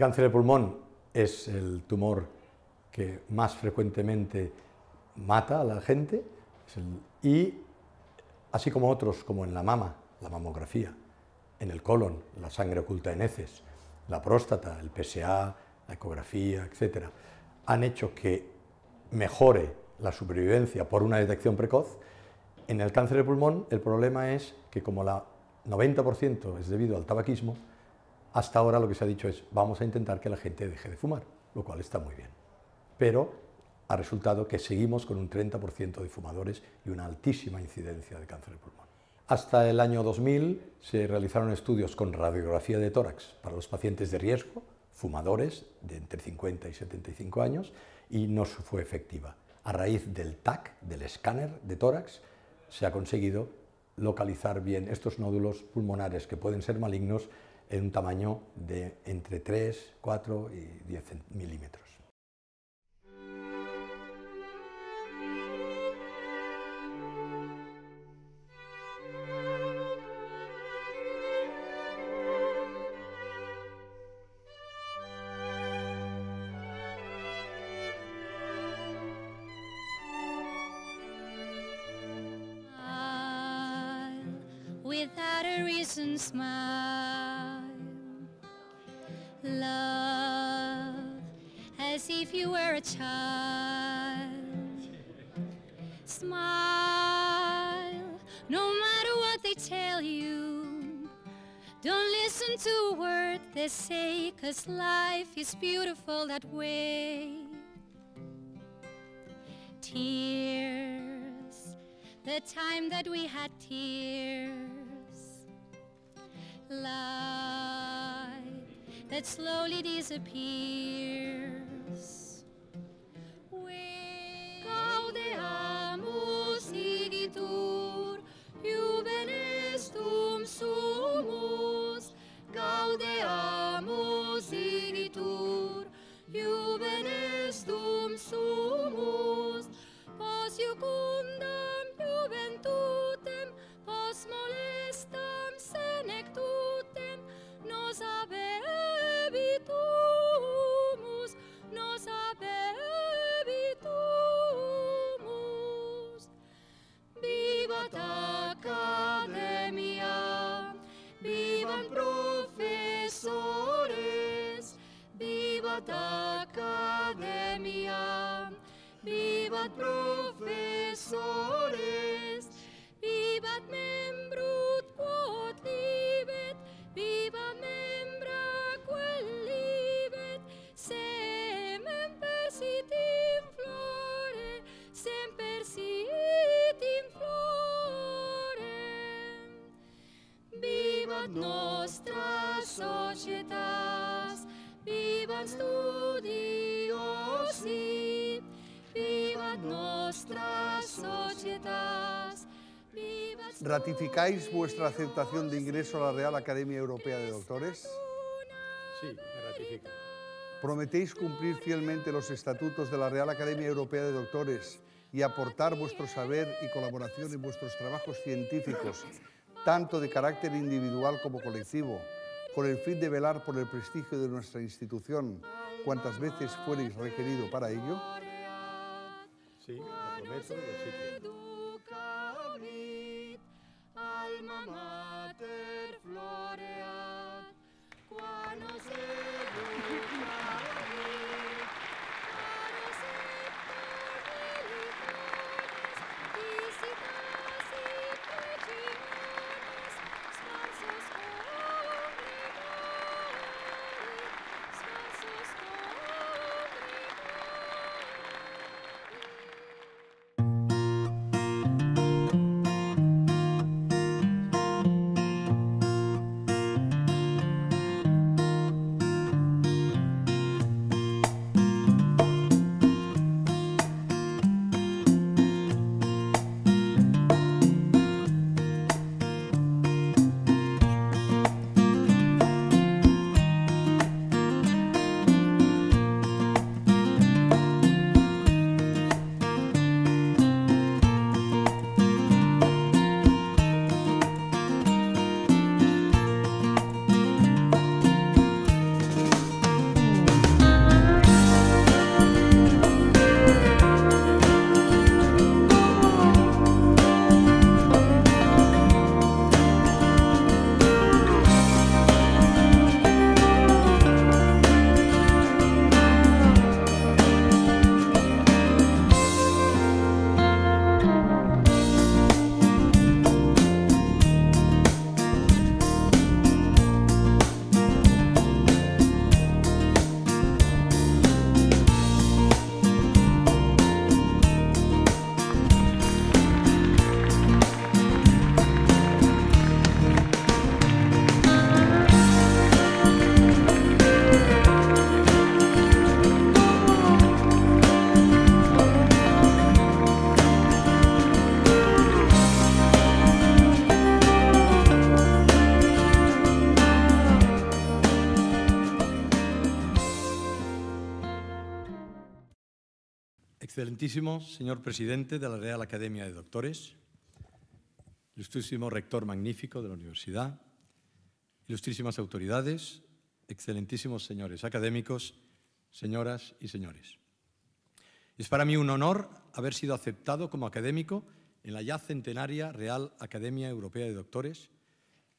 El cáncer de pulmón es el tumor que más frecuentemente mata a la gente y así como otros, como en la mama, la mamografía, en el colon, la sangre oculta en heces, la próstata, el PSA, la ecografía, etc., han hecho que mejore la supervivencia por una detección precoz. En el cáncer de pulmón el problema es que como el 90% es debido al tabaquismo, hasta ahora lo que se ha dicho es, vamos a intentar que la gente deje de fumar, lo cual está muy bien. Pero ha resultado que seguimos con un 30% de fumadores y una altísima incidencia de cáncer de pulmón. Hasta el año 2000 se realizaron estudios con radiografía de tórax para los pacientes de riesgo, fumadores de entre 50 y 75 años, y no fue efectiva. A raíz del TAC, del escáner de tórax, se ha conseguido localizar bien estos nódulos pulmonares que pueden ser malignos en un tamaño de entre 3, 4 y 10 milímetros. smile, no matter what they tell you. Don't listen to a word they say, cause life is beautiful that way. Tears, the time that we had tears. Light that slowly disappears. Where go they are. De Laudeamus Igitur, Juvenes dum sumus, pos iucundam juventutem, pos molestam senectum, Vivat Academia, vivat professores, vivat membrut quod libet, viva membra quel libet, semper sit in flore, semper sit in flore. Vivat nostra societat, ¿Ratificáis vuestra aceptación de ingreso a la Real Academia Europea de Doctores? Sí, me ratifico. ¿Prometéis cumplir fielmente los estatutos de la Real Academia Europea de Doctores y aportar vuestro saber y colaboración en vuestros trabajos científicos, tanto de carácter individual como colectivo, con el fin de velar por el prestigio de nuestra institución cuantas veces fuereis requerido para ello? Excelentísimo señor presidente de la Real Academia de Doctores, ilustrísimo rector magnífico de la universidad, ilustrísimas autoridades, excelentísimos señores académicos, señoras y señores. Es para mí un honor haber sido aceptado como académico en la ya centenaria Real Academia Europea de Doctores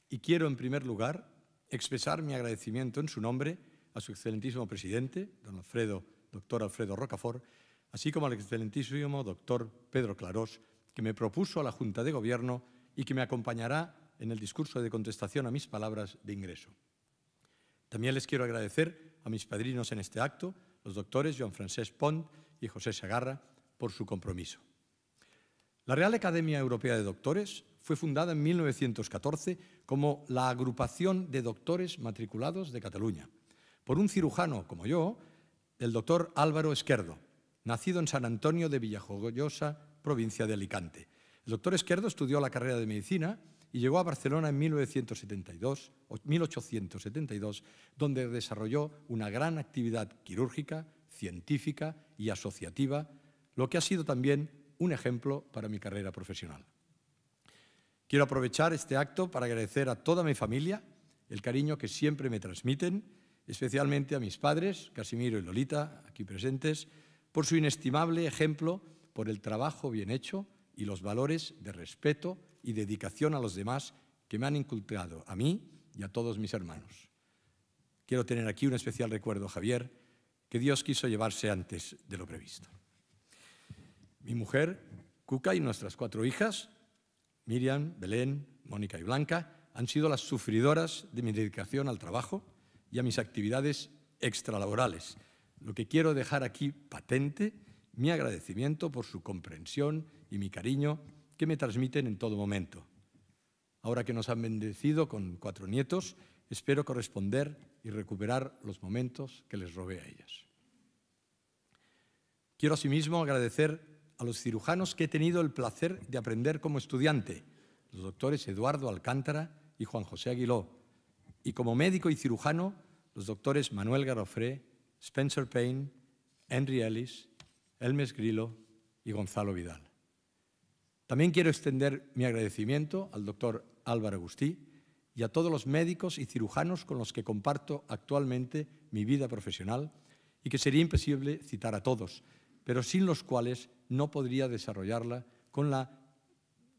y quiero en primer lugar expresar mi agradecimiento en su nombre a su excelentísimo presidente, don Alfredo, doctor Alfredo Rocafort, así como al excelentísimo doctor Pedro Clarós, que me propuso a la Junta de Gobierno y que me acompañará en el discurso de contestación a mis palabras de ingreso. También les quiero agradecer a mis padrinos en este acto, los doctores Joan Francesc Pont y José Sagarra, por su compromiso. La Real Academia Europea de Doctores fue fundada en 1914 como la agrupación de doctores matriculados de Cataluña, por un cirujano como yo, el doctor Álvaro Esquerdo, nacido en San Antonio de Villajoyosa, provincia de Alicante. El doctor Esquerdo estudió la carrera de medicina y llegó a Barcelona en 1972, 1872, donde desarrolló una gran actividad quirúrgica, científica y asociativa, lo que ha sido también un ejemplo para mi carrera profesional. Quiero aprovechar este acto para agradecer a toda mi familia el cariño que siempre me transmiten, especialmente a mis padres, Casimiro y Lolita, aquí presentes, por su inestimable ejemplo, por el trabajo bien hecho y los valores de respeto y dedicación a los demás que me han inculcado a mí y a todos mis hermanos. Quiero tener aquí un especial recuerdo, Javier, que Dios quiso llevarse antes de lo previsto. Mi mujer, Cuca, y nuestras cuatro hijas, Miriam, Belén, Mónica y Blanca, han sido las sufridoras de mi dedicación al trabajo y a mis actividades extralaborales, lo que quiero dejar aquí patente, mi agradecimiento por su comprensión y mi cariño que me transmiten en todo momento. Ahora que nos han bendecido con cuatro nietos, espero corresponder y recuperar los momentos que les robé a ellas. Quiero asimismo agradecer a los cirujanos que he tenido el placer de aprender como estudiante, los doctores Eduardo Alcántara y Juan José Aguiló, y como médico y cirujano, los doctores Manuel Garofré Spencer Payne, Henry Ellis, Elmes Grillo y Gonzalo Vidal. También quiero extender mi agradecimiento al doctor Álvaro Agustí y a todos los médicos y cirujanos con los que comparto actualmente mi vida profesional y que sería imposible citar a todos, pero sin los cuales no podría desarrollarla con la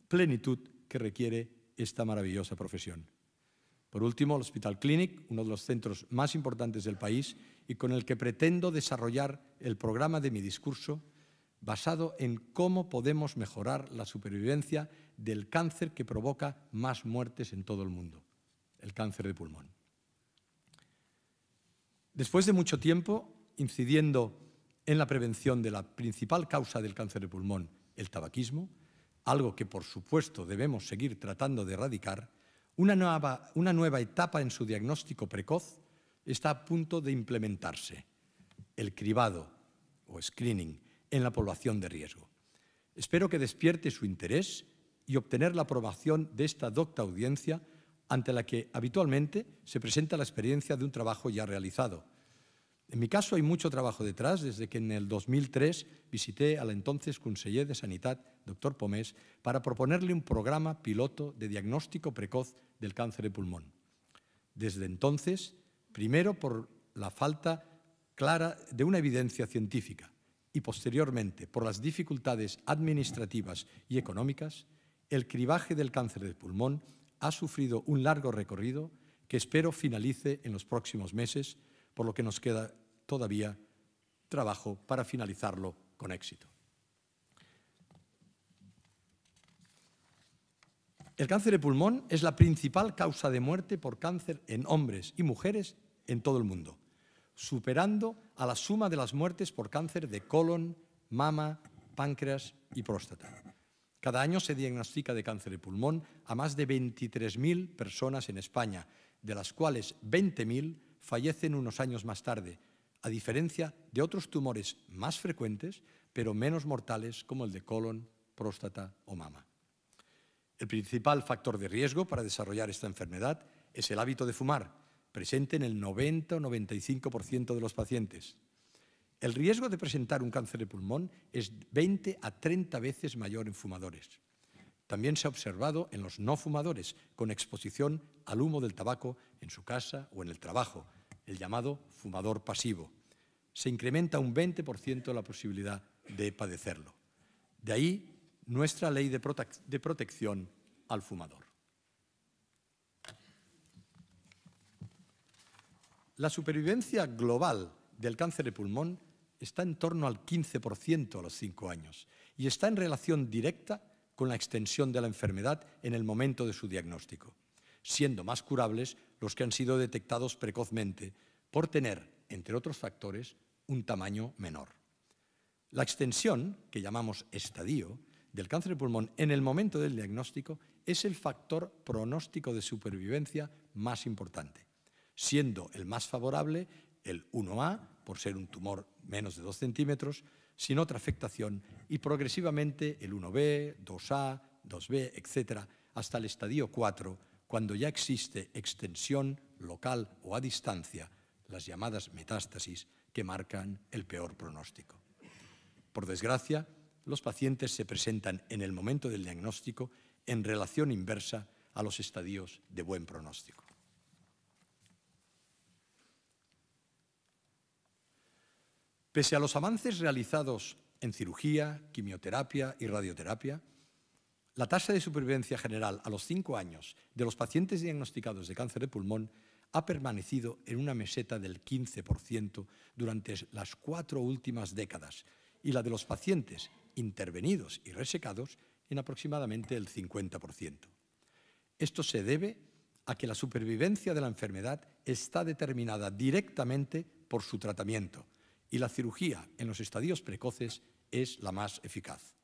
plenitud que requiere esta maravillosa profesión. Por último, el Hospital Clinic, uno de los centros más importantes del país y con el que pretendo desarrollar el programa de mi discurso basado en cómo podemos mejorar la supervivencia del cáncer que provoca más muertes en todo el mundo, el cáncer de pulmón. Después de mucho tiempo incidiendo en la prevención de la principal causa del cáncer de pulmón, el tabaquismo, algo que por supuesto debemos seguir tratando de erradicar, una nueva, una nueva etapa en su diagnóstico precoz está a punto de implementarse, el cribado o screening en la población de riesgo. Espero que despierte su interés y obtener la aprobación de esta docta audiencia ante la que habitualmente se presenta la experiencia de un trabajo ya realizado. En mi caso hay mucho trabajo detrás, desde que en el 2003 visité al entonces conseller de Sanidad, doctor Pomés, para proponerle un programa piloto de diagnóstico precoz del cáncer de pulmón. Desde entonces primero por la falta clara de una evidencia científica y posteriormente por las dificultades administrativas y económicas, el cribaje del cáncer de pulmón ha sufrido un largo recorrido que espero finalice en los próximos meses, por lo que nos queda todavía trabajo para finalizarlo con éxito. El cáncer de pulmón es la principal causa de muerte por cáncer en hombres y mujeres en todo el mundo, superando a la suma de las muertes por cáncer de colon, mama, páncreas y próstata. Cada año se diagnostica de cáncer de pulmón a más de 23.000 personas en España, de las cuales 20.000 fallecen unos años más tarde, a diferencia de otros tumores más frecuentes, pero menos mortales como el de colon, próstata o mama. El principal factor de riesgo para desarrollar esta enfermedad es el hábito de fumar, presente en el 90 o 95% de los pacientes. El riesgo de presentar un cáncer de pulmón es 20 a 30 veces mayor en fumadores. También se ha observado en los no fumadores con exposición al humo del tabaco en su casa o en el trabajo, el llamado fumador pasivo. Se incrementa un 20% la posibilidad de padecerlo. De ahí nuestra ley de, de protección al fumador. La supervivencia global del cáncer de pulmón está en torno al 15% a los 5 años y está en relación directa con la extensión de la enfermedad en el momento de su diagnóstico, siendo más curables los que han sido detectados precozmente por tener, entre otros factores, un tamaño menor. La extensión, que llamamos estadio, del cáncer de pulmón en el momento del diagnóstico es el factor pronóstico de supervivencia más importante siendo el más favorable el 1A, por ser un tumor menos de 2 centímetros, sin otra afectación, y progresivamente el 1B, 2A, 2B, etc., hasta el estadio 4, cuando ya existe extensión local o a distancia, las llamadas metástasis, que marcan el peor pronóstico. Por desgracia, los pacientes se presentan en el momento del diagnóstico en relación inversa a los estadios de buen pronóstico. Pese a los avances realizados en cirugía, quimioterapia y radioterapia, la tasa de supervivencia general a los cinco años de los pacientes diagnosticados de cáncer de pulmón ha permanecido en una meseta del 15% durante las cuatro últimas décadas y la de los pacientes intervenidos y resecados en aproximadamente el 50%. Esto se debe a que la supervivencia de la enfermedad está determinada directamente por su tratamiento y la cirugía en los estadios precoces es la más eficaz.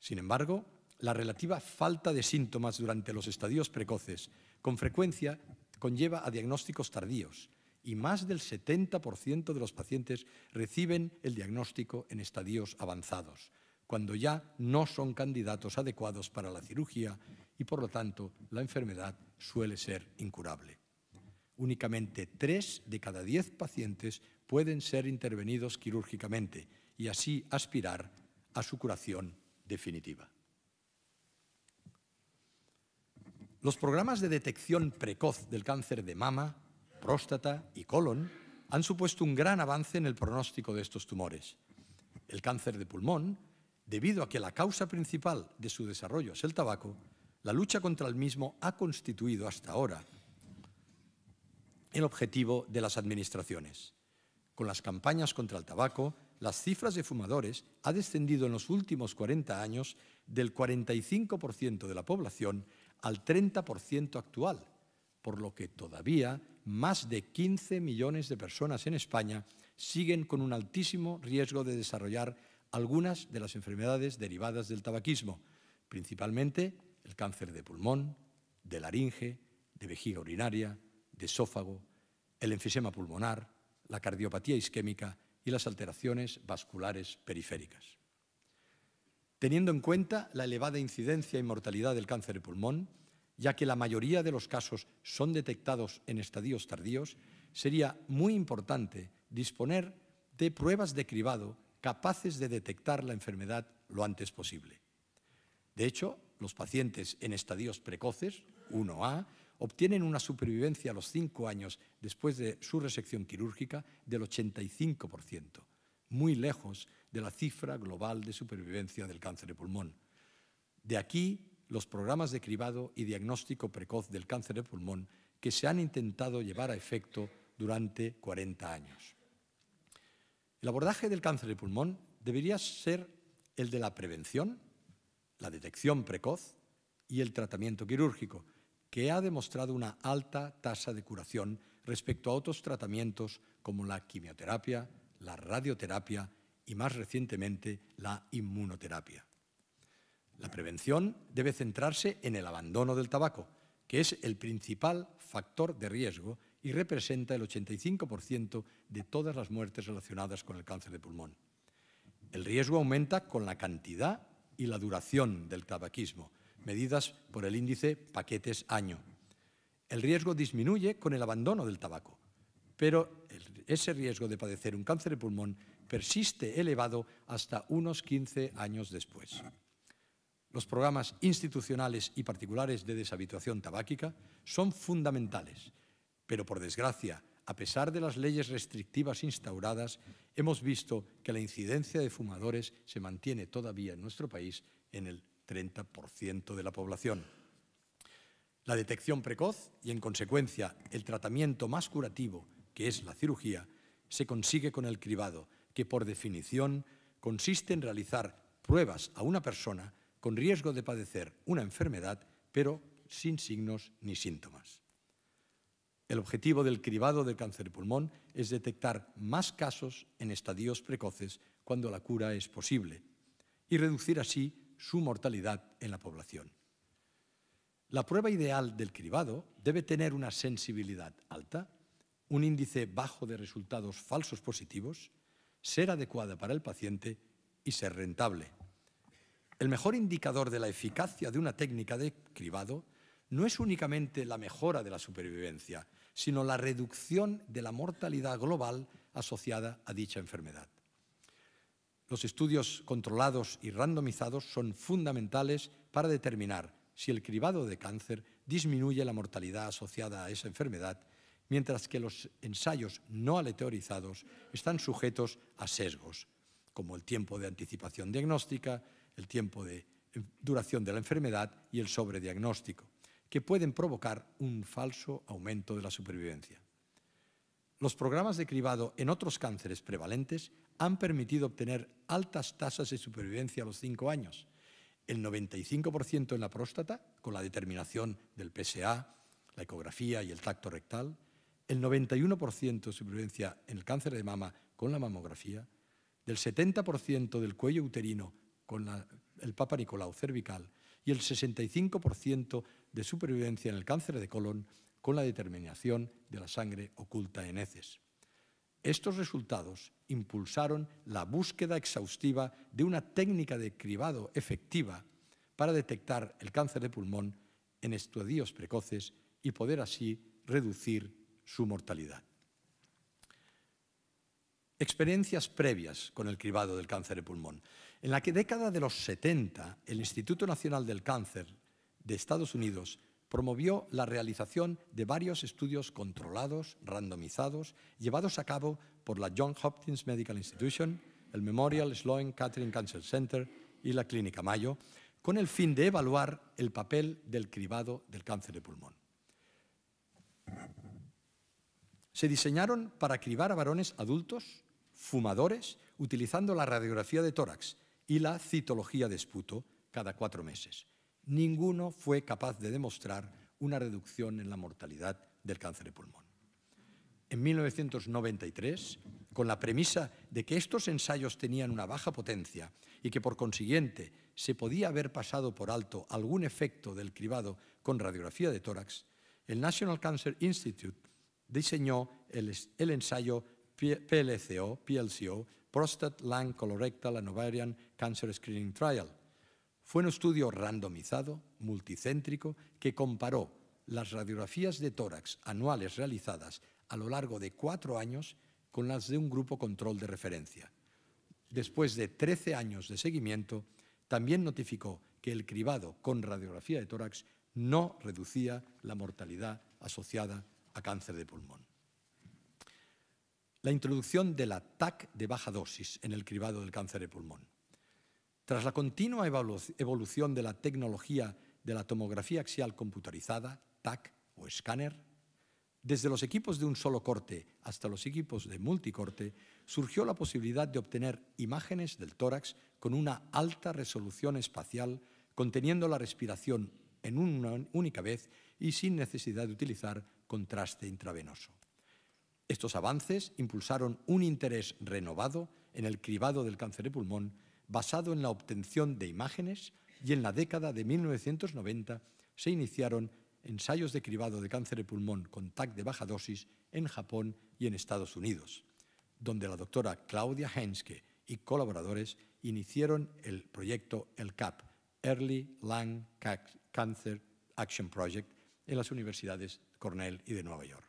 Sin embargo, la relativa falta de síntomas durante los estadios precoces con frecuencia conlleva a diagnósticos tardíos y más del 70% de los pacientes reciben el diagnóstico en estadios avanzados, cuando ya no son candidatos adecuados para la cirugía y por lo tanto la enfermedad suele ser incurable. Únicamente 3 de cada 10 pacientes pueden ser intervenidos quirúrgicamente y así aspirar a su curación definitiva. Los programas de detección precoz del cáncer de mama, próstata y colon han supuesto un gran avance en el pronóstico de estos tumores. El cáncer de pulmón, debido a que la causa principal de su desarrollo es el tabaco, la lucha contra el mismo ha constituido hasta ahora el objetivo de las administraciones con las campañas contra el tabaco, las cifras de fumadores ha descendido en los últimos 40 años del 45% de la población al 30% actual, por lo que todavía más de 15 millones de personas en España siguen con un altísimo riesgo de desarrollar algunas de las enfermedades derivadas del tabaquismo, principalmente el cáncer de pulmón, de laringe, de vejiga urinaria, de esófago, el enfisema pulmonar, la cardiopatía isquémica y las alteraciones vasculares periféricas. Teniendo en cuenta la elevada incidencia y mortalidad del cáncer de pulmón, ya que la mayoría de los casos son detectados en estadios tardíos, sería muy importante disponer de pruebas de cribado capaces de detectar la enfermedad lo antes posible. De hecho, los pacientes en estadios precoces, 1A, obtienen una supervivencia a los cinco años después de su resección quirúrgica del 85%, muy lejos de la cifra global de supervivencia del cáncer de pulmón. De aquí los programas de cribado y diagnóstico precoz del cáncer de pulmón que se han intentado llevar a efecto durante 40 años. El abordaje del cáncer de pulmón debería ser el de la prevención, la detección precoz y el tratamiento quirúrgico, que ha demostrado una alta tasa de curación respecto a otros tratamientos como la quimioterapia, la radioterapia y más recientemente la inmunoterapia. La prevención debe centrarse en el abandono del tabaco, que es el principal factor de riesgo y representa el 85% de todas las muertes relacionadas con el cáncer de pulmón. El riesgo aumenta con la cantidad y la duración del tabaquismo, medidas por el índice paquetes año. El riesgo disminuye con el abandono del tabaco, pero ese riesgo de padecer un cáncer de pulmón persiste elevado hasta unos 15 años después. Los programas institucionales y particulares de deshabituación tabáquica son fundamentales, pero por desgracia, a pesar de las leyes restrictivas instauradas, hemos visto que la incidencia de fumadores se mantiene todavía en nuestro país en el 30% de la población. La detección precoz y, en consecuencia, el tratamiento más curativo, que es la cirugía, se consigue con el cribado, que por definición consiste en realizar pruebas a una persona con riesgo de padecer una enfermedad, pero sin signos ni síntomas. El objetivo del cribado del cáncer de pulmón es detectar más casos en estadios precoces cuando la cura es posible y reducir así su mortalidad en la población. La prueba ideal del cribado debe tener una sensibilidad alta, un índice bajo de resultados falsos positivos, ser adecuada para el paciente y ser rentable. El mejor indicador de la eficacia de una técnica de cribado no es únicamente la mejora de la supervivencia, sino la reducción de la mortalidad global asociada a dicha enfermedad. Los estudios controlados y randomizados son fundamentales para determinar si el cribado de cáncer disminuye la mortalidad asociada a esa enfermedad, mientras que los ensayos no aleatorizados están sujetos a sesgos, como el tiempo de anticipación diagnóstica, el tiempo de eh, duración de la enfermedad y el sobrediagnóstico, que pueden provocar un falso aumento de la supervivencia. Los programas de cribado en otros cánceres prevalentes han permitido obtener altas tasas de supervivencia a los cinco años, el 95% en la próstata, con la determinación del PSA, la ecografía y el tacto rectal, el 91% de supervivencia en el cáncer de mama con la mamografía, del 70% del cuello uterino con el Papa Nicolau cervical y el 65% de supervivencia en el cáncer de colon con la determinación de la sangre oculta en heces. Estos resultados impulsaron la búsqueda exhaustiva de una técnica de cribado efectiva para detectar el cáncer de pulmón en estudios precoces y poder así reducir su mortalidad. Experiencias previas con el cribado del cáncer de pulmón. En la década de los 70, el Instituto Nacional del Cáncer de Estados Unidos promovió la realización de varios estudios controlados, randomizados, llevados a cabo por la John Hopkins Medical Institution, el Memorial Sloan Kettering Cancer Center y la Clínica Mayo, con el fin de evaluar el papel del cribado del cáncer de pulmón. Se diseñaron para cribar a varones adultos, fumadores, utilizando la radiografía de tórax y la citología de esputo cada cuatro meses ninguno fue capaz de demostrar una reducción en la mortalidad del cáncer de pulmón. En 1993, con la premisa de que estos ensayos tenían una baja potencia y que por consiguiente se podía haber pasado por alto algún efecto del cribado con radiografía de tórax, el National Cancer Institute diseñó el, ensayo PLCO, PLCO, Prostate Lung Colorectal and Ovarian Cancer Screening Trial, fue un estudio randomizado, multicéntrico, que comparó las radiografías de tórax anuales realizadas a lo largo de cuatro años con las de un grupo control de referencia. Después de 13 años de seguimiento, también notificó que el cribado con radiografía de tórax no reducía la mortalidad asociada a cáncer de pulmón. La introducción de la TAC de baja dosis en el cribado del cáncer de pulmón. Tras la continua evolución de la tecnología de la tomografía axial computarizada, TAC o escáner, desde los equipos de un solo corte hasta los equipos de multicorte, surgió la posibilidad de obtener imágenes del tórax con una alta resolución espacial, conteniendo la respiración en una única vez y sin necesidad de utilizar contraste intravenoso. Estos avances impulsaron un interés renovado en el cribado del cáncer de pulmón basado en la obtención de imágenes y en la década de 1990 se iniciaron ensayos de cribado de cáncer de pulmón con TAC de baja dosis en Japón y en Estados Unidos, donde la doctora Claudia Henske y colaboradores iniciaron el proyecto ELCAP, Early Lung Cancer Action Project, en las universidades Cornell y de Nueva York.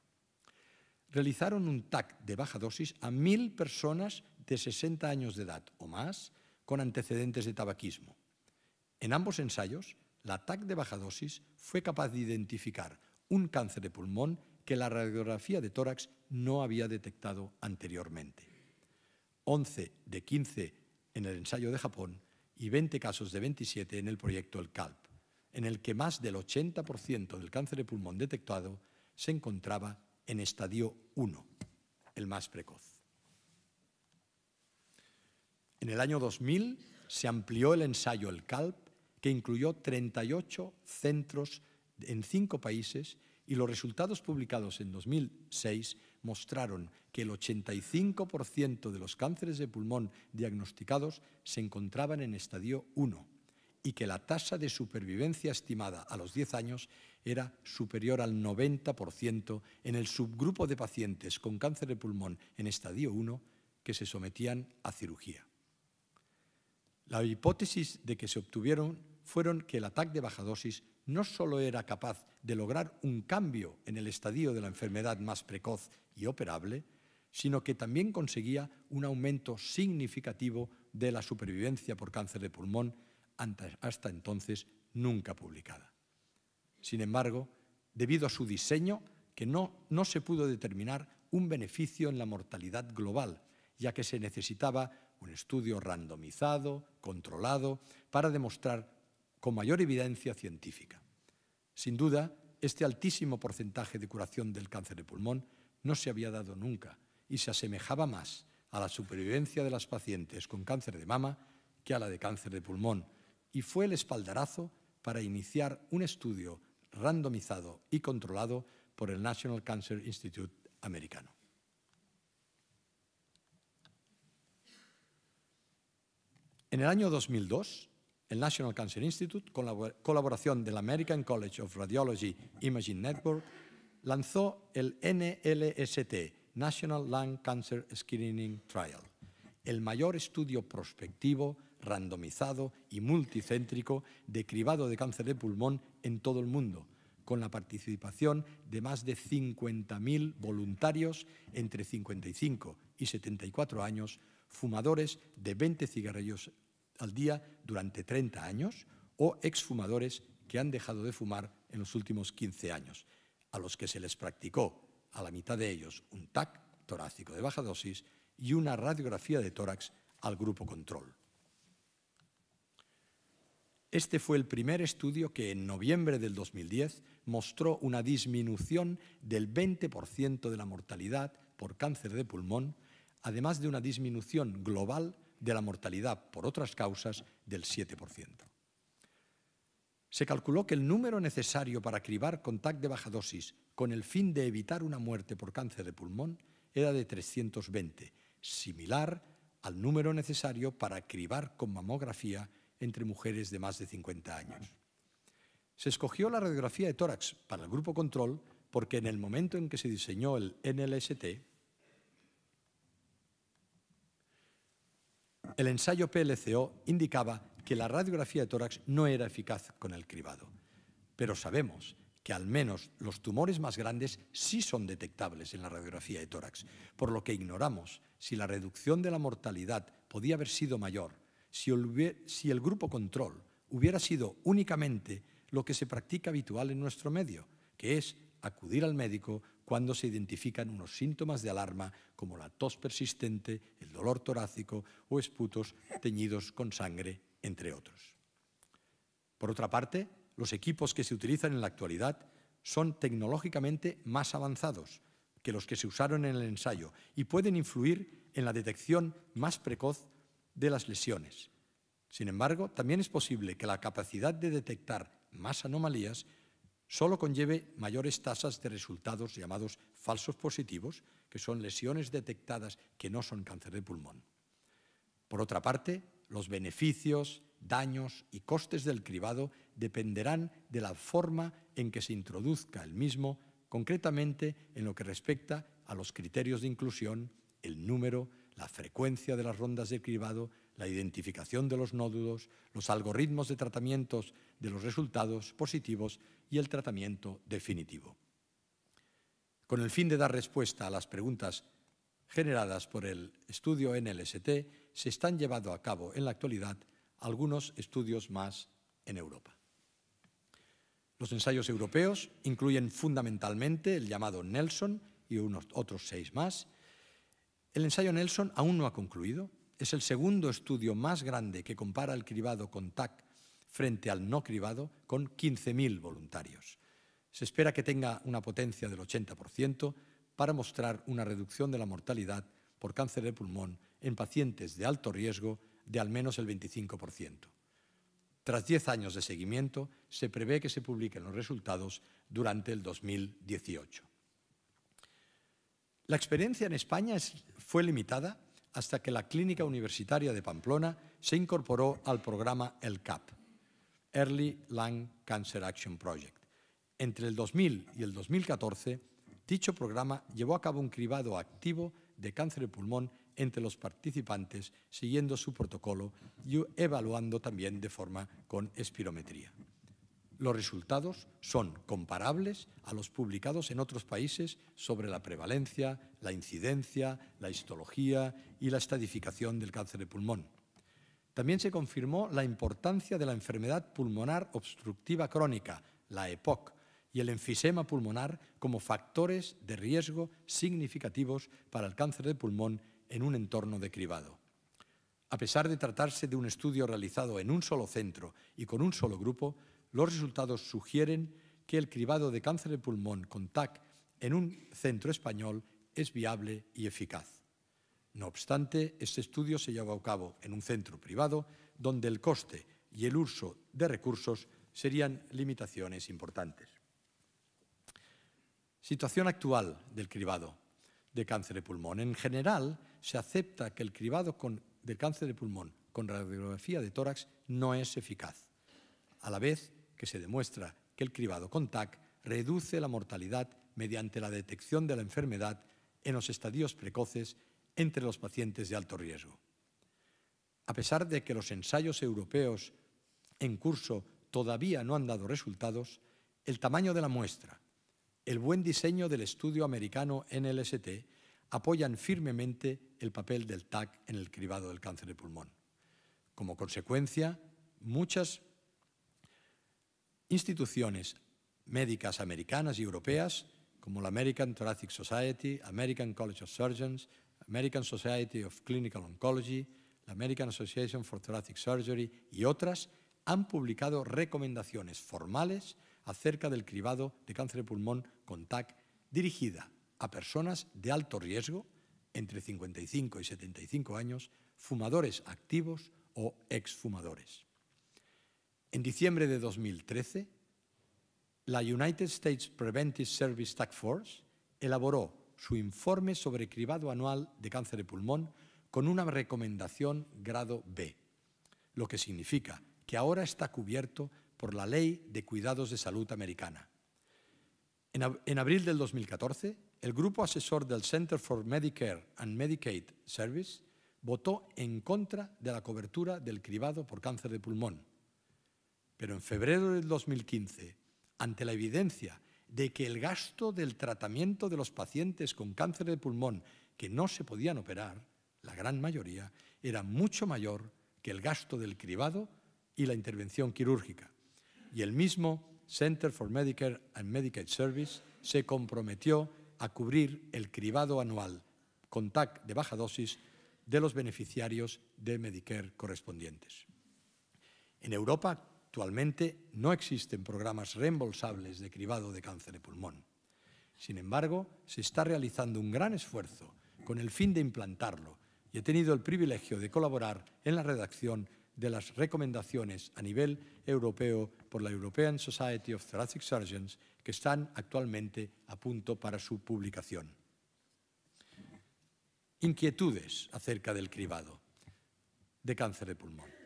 Realizaron un TAC de baja dosis a mil personas de 60 años de edad o más con antecedentes de tabaquismo. En ambos ensayos, la TAC de baja dosis fue capaz de identificar un cáncer de pulmón que la radiografía de tórax no había detectado anteriormente. 11 de 15 en el ensayo de Japón y 20 casos de 27 en el proyecto El CALP, en el que más del 80% del cáncer de pulmón detectado se encontraba en estadio 1, el más precoz. En el año 2000 se amplió el ensayo El CALP, que incluyó 38 centros en cinco países y los resultados publicados en 2006 mostraron que el 85% de los cánceres de pulmón diagnosticados se encontraban en estadio 1 y que la tasa de supervivencia estimada a los 10 años era superior al 90% en el subgrupo de pacientes con cáncer de pulmón en estadio 1 que se sometían a cirugía. La hipótesis de que se obtuvieron fueron que el ataque de baja dosis no solo era capaz de lograr un cambio en el estadio de la enfermedad más precoz y operable, sino que también conseguía un aumento significativo de la supervivencia por cáncer de pulmón hasta entonces nunca publicada. Sin embargo, debido a su diseño, que no, no se pudo determinar un beneficio en la mortalidad global, ya que se necesitaba un estudio randomizado, controlado, para demostrar con mayor evidencia científica. Sin duda, este altísimo porcentaje de curación del cáncer de pulmón no se había dado nunca y se asemejaba más a la supervivencia de las pacientes con cáncer de mama que a la de cáncer de pulmón, y fue el espaldarazo para iniciar un estudio randomizado y controlado por el National Cancer Institute americano. En el año 2002, el National Cancer Institute, con la colaboración del American College of Radiology Imaging Network, lanzó el NLST, National Lung Cancer Screening Trial, el mayor estudio prospectivo, randomizado y multicéntrico de cribado de cáncer de pulmón en todo el mundo, con la participación de más de 50.000 voluntarios entre 55 y 74 años, fumadores de 20 cigarrillos al día durante 30 años o exfumadores que han dejado de fumar en los últimos 15 años, a los que se les practicó a la mitad de ellos un TAC torácico de baja dosis y una radiografía de tórax al grupo control. Este fue el primer estudio que en noviembre del 2010 mostró una disminución del 20% de la mortalidad por cáncer de pulmón, además de una disminución global de la mortalidad por otras causas del 7%. Se calculó que el número necesario para cribar con TAC de baja dosis con el fin de evitar una muerte por cáncer de pulmón era de 320, similar al número necesario para cribar con mamografía entre mujeres de más de 50 años. Se escogió la radiografía de tórax para el grupo control porque en el momento en que se diseñó el NLST, el ensayo PLCO indicaba que la radiografía de tórax no era eficaz con el cribado. Pero sabemos que al menos los tumores más grandes sí son detectables en la radiografía de tórax, por lo que ignoramos si la reducción de la mortalidad podía haber sido mayor, si el, grupo control hubiera sido únicamente lo que se practica habitual en nuestro medio, que es acudir al médico cuando se identifican unos síntomas de alarma como la tos persistente, el dolor torácico o esputos teñidos con sangre, entre otros. Por otra parte, los equipos que se utilizan en la actualidad son tecnológicamente más avanzados que los que se usaron en el ensayo y pueden influir en la detección más precoz de las lesiones. Sin embargo, también es posible que la capacidad de detectar más anomalías solo conlleve mayores tasas de resultados llamados falsos positivos, que son lesiones detectadas que no son cáncer de pulmón. Por otra parte, los beneficios, daños y costes del cribado dependerán de la forma en que se introduzca el mismo, concretamente en lo que respecta a los criterios de inclusión, el número, la frecuencia de las rondas de cribado, la identificación de los nódulos, los algoritmos de tratamientos de los resultados positivos y el tratamiento definitivo. Con el fin de dar respuesta a las preguntas generadas por el estudio NLST, se están llevando a cabo en la actualidad algunos estudios más en Europa. Los ensayos europeos incluyen fundamentalmente el llamado Nelson y unos, otros seis más. El ensayo Nelson aún no ha concluido. Es el segundo estudio más grande que compara el cribado con TAC frente al no cribado con 15.000 voluntarios. Se espera que tenga una potencia del 80% para mostrar una reducción de la mortalidad por cáncer de pulmón en pacientes de alto riesgo de al menos el 25%. Tras 10 años de seguimiento, se prevé que se publiquen los resultados durante el 2018. La experiencia en España fue limitada hasta que la Clínica Universitaria de Pamplona se incorporó al programa El CAP. Early Lung Cancer Action Project. Entre el 2000 y el 2014, dicho programa llevó a cabo un cribado activo de cáncer de pulmón entre los participantes, siguiendo su protocolo y evaluando también de forma con espirometría. Los resultados son comparables a los publicados en otros países sobre la prevalencia, la incidencia, la histología y la estadificación del cáncer de pulmón. También se confirmó la importancia de la enfermedad pulmonar obstructiva crónica, la EPOC, y el enfisema pulmonar como factores de riesgo significativos para el cáncer de pulmón en un entorno de cribado. A pesar de tratarse de un estudio realizado en un solo centro y con un solo grupo, los resultados sugieren que el cribado de cáncer de pulmón con TAC en un centro español es viable y eficaz. No obstante, este estudio se llevó a cabo en un centro privado donde el coste y el uso de recursos serían limitaciones importantes. Situación actual del cribado de cáncer de pulmón. En general, se acepta que el cribado con, del cáncer de pulmón con radiografía de tórax no es eficaz, a la vez que se demuestra que el cribado con TAC reduce la mortalidad mediante la detección de la enfermedad en los estadios precoces entre los pacientes de alto riesgo. A pesar de que los ensayos europeos en curso todavía no han dado resultados, el tamaño de la muestra, el buen diseño del estudio americano NLST apoyan firmemente el papel del TAC en el cribado del cáncer de pulmón. Como consecuencia, muchas instituciones médicas americanas y europeas, como la American Thoracic Society, American College of Surgeons, American Society of Clinical Oncology, la American Association for Thoracic Surgery y otras han publicado recomendaciones formales acerca del cribado de cáncer de pulmón con TAC dirigida a personas de alto riesgo, entre 55 y 75 años, fumadores activos o exfumadores. En diciembre de 2013, la United States Preventive Service Task Force elaboró su informe sobre cribado anual de cáncer de pulmón con una recomendación grado B, lo que significa que ahora está cubierto por la Ley de Cuidados de Salud Americana. En, en abril del 2014, el grupo asesor del Center for Medicare and Medicaid Service votó en contra de la cobertura del cribado por cáncer de pulmón. Pero en febrero del 2015, ante la evidencia de que el gasto del tratamiento de los pacientes con cáncer de pulmón que no se podían operar, la gran mayoría, era mucho mayor que el gasto del cribado y la intervención quirúrgica. Y el mismo Center for Medicare and Medicaid Service se comprometió a cubrir el cribado anual con TAC de baja dosis de los beneficiarios de Medicare correspondientes. En Europa Actualmente no existen programas reembolsables de cribado de cáncer de pulmón. Sin embargo, se está realizando un gran esfuerzo con el fin de implantarlo y he tenido el privilegio de colaborar en la redacción de las recomendaciones a nivel europeo por la European Society of Thoracic Surgeons que están actualmente a punto para su publicación. Inquietudes acerca del cribado de cáncer de pulmón.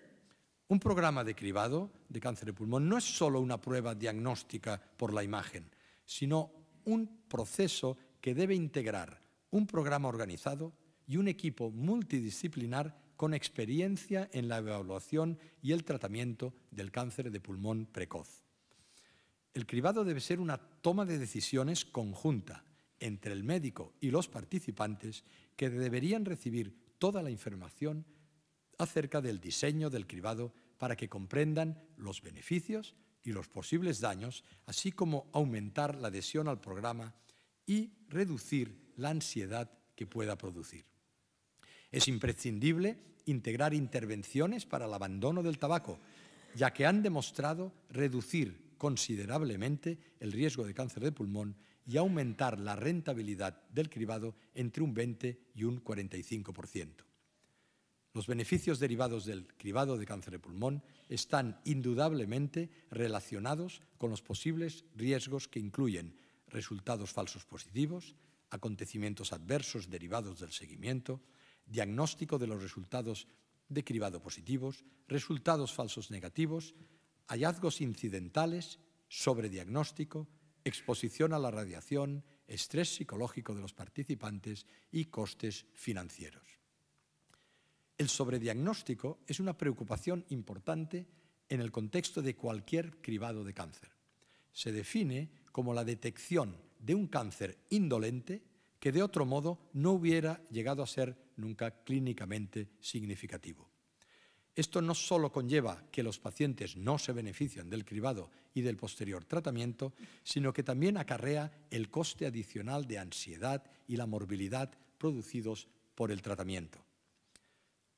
Un programa de cribado de cáncer de pulmón no es solo una prueba diagnóstica por la imagen, sino un proceso que debe integrar un programa organizado y un equipo multidisciplinar con experiencia en la evaluación y el tratamiento del cáncer de pulmón precoz. El cribado debe ser una toma de decisiones conjunta entre el médico y los participantes que deberían recibir toda la información acerca del diseño del cribado para que comprendan los beneficios y los posibles daños, así como aumentar la adhesión al programa y reducir la ansiedad que pueda producir. Es imprescindible integrar intervenciones para el abandono del tabaco, ya que han demostrado reducir considerablemente el riesgo de cáncer de pulmón y aumentar la rentabilidad del cribado entre un 20 y un 45%. Los beneficios derivados del cribado de cáncer de pulmón están indudablemente relacionados con los posibles riesgos que incluyen resultados falsos positivos, acontecimientos adversos derivados del seguimiento, diagnóstico de los resultados de cribado positivos, resultados falsos negativos, hallazgos incidentales, sobrediagnóstico, exposición a la radiación, estrés psicológico de los participantes y costes financieros. El sobrediagnóstico es una preocupación importante en el contexto de cualquier cribado de cáncer. Se define como la detección de un cáncer indolente que de otro modo no hubiera llegado a ser nunca clínicamente significativo. Esto no solo conlleva que los pacientes no se benefician del cribado y del posterior tratamiento, sino que también acarrea el coste adicional de ansiedad y la morbilidad producidos por el tratamiento.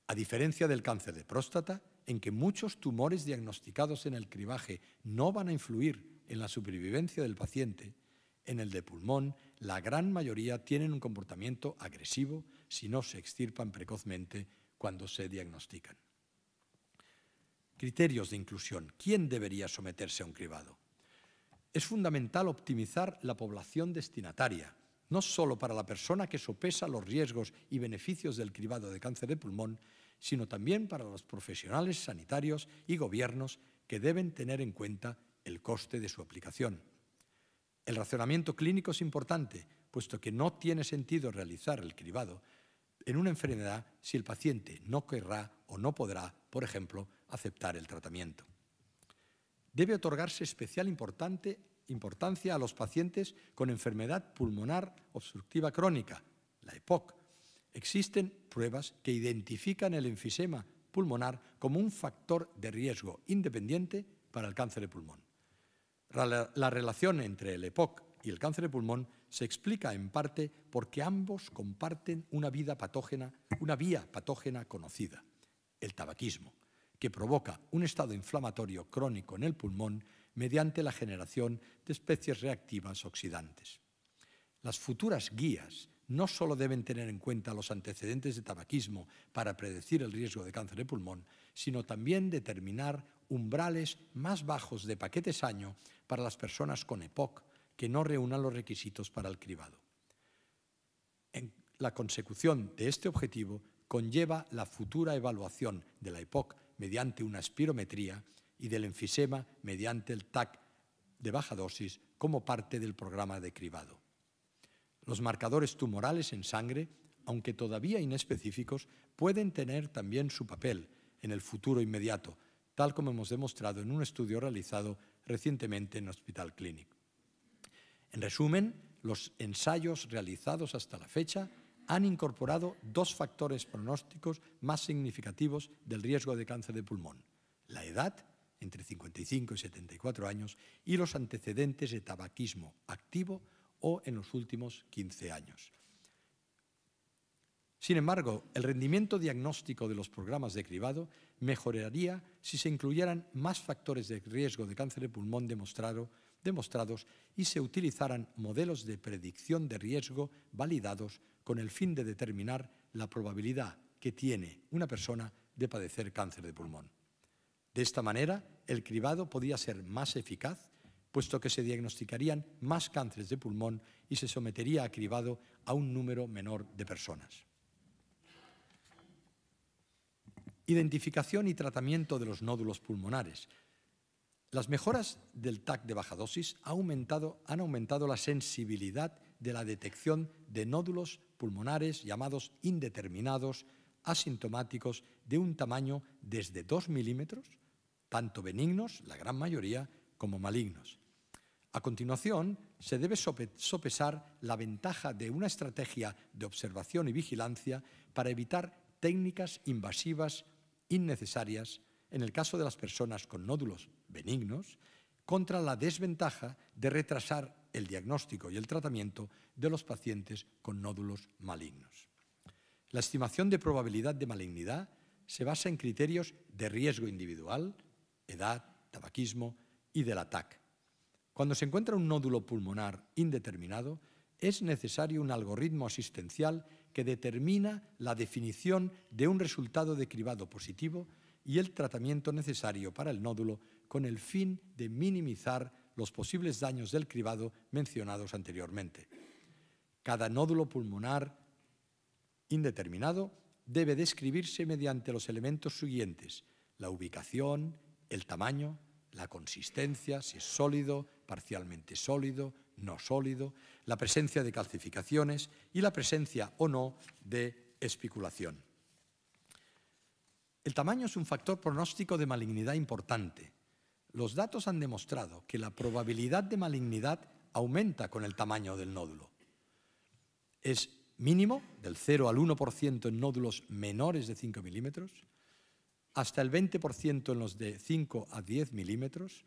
A diferencia del cáncer de próstata, en que muchos tumores diagnosticados en el cribaje no van a influir en la supervivencia del paciente, en el de pulmón la gran mayoría tienen un comportamiento agresivo si no se extirpan precozmente cuando se diagnostican. Criterios de inclusión. ¿Quién debería someterse a un cribado? Es fundamental optimizar la población destinataria, no solo para la persona que sopesa los riesgos y beneficios del cribado de cáncer de pulmón, sino también para los profesionales sanitarios y gobiernos que deben tener en cuenta el coste de su aplicación. El racionamiento clínico es importante, puesto que no tiene sentido realizar el cribado en una enfermedad si el paciente no querrá o no podrá, por ejemplo, aceptar el tratamiento. Debe otorgarse especial importante importancia a los pacientes con enfermedad pulmonar obstructiva crónica, la EPOC. Existen pruebas que identifican el enfisema pulmonar como un factor de riesgo independiente para el cáncer de pulmón. La, relación entre el EPOC y el cáncer de pulmón se explica en parte porque ambos comparten una, vida patógena, una vía patógena conocida, el tabaquismo, que provoca un estado inflamatorio crónico en el pulmón mediante la generación de especies reactivas oxidantes. Las futuras guías no solo deben tener en cuenta los antecedentes de tabaquismo para predecir el riesgo de cáncer de pulmón, sino también determinar umbrales más bajos de paquetes año para las personas con EPOC que no reúnan los requisitos para el cribado. la consecución de este objetivo conlleva la futura evaluación de la EPOC mediante una espirometría y del enfisema mediante el TAC de baja dosis como parte del programa de cribado. Los marcadores tumorales en sangre, aunque todavía inespecíficos, pueden tener también su papel en el futuro inmediato, tal como hemos demostrado en un estudio realizado recientemente en Hospital Clinic. En resumen, los ensayos realizados hasta la fecha han incorporado dos factores pronósticos más significativos del riesgo de cáncer de pulmón, la edad entre 55 y 74 años y los antecedentes de tabaquismo activo o en los últimos 15 años. Sin embargo, el rendimiento diagnóstico de los programas de cribado mejoraría si se incluyeran más factores de riesgo de cáncer de pulmón demostrados y se utilizaran modelos de predicción de riesgo validados con el fin de determinar la probabilidad que tiene una persona de padecer cáncer de pulmón. De esta manera, el cribado podía ser más eficaz, puesto que se diagnosticarían más cánceres de pulmón y se sometería a cribado a un número menor de personas. Identificación y tratamiento de los nódulos pulmonares. Las mejoras del TAC de baja dosis han aumentado la sensibilidad de la detección de nódulos pulmonares llamados indeterminados, asintomáticos, de un tamaño desde 2 milímetros tanto benignos, la gran mayoría, como malignos. A continuación, se debe sopesar la ventaja de una estrategia de observación y vigilancia para evitar técnicas invasivas innecesarias en el caso de las personas con nódulos benignos contra la desventaja de retrasar el diagnóstico y el tratamiento de los pacientes con nódulos malignos. La estimación de probabilidad de malignidad se basa en criterios de riesgo individual, edad, tabaquismo y del ataque. Cuando se encuentra un nódulo pulmonar indeterminado, es necesario un algoritmo asistencial que determina la definición de un resultado de cribado positivo y el tratamiento necesario para el nódulo con el fin de minimizar los posibles daños del cribado mencionados anteriormente. Cada nódulo pulmonar indeterminado debe describirse mediante los elementos siguientes, la ubicación, el tamaño, la consistencia, si es sólido, parcialmente sólido, no sólido, la presencia de calcificaciones y la presencia o no de especulación. El tamaño es un factor pronóstico de malignidad importante. Los datos han demostrado que la probabilidad de malignidad aumenta con el tamaño del nódulo. Es mínimo, del 0 al 1% en nódulos menores de 5 milímetros, hasta el 20% en los de 5 a 10 milímetros,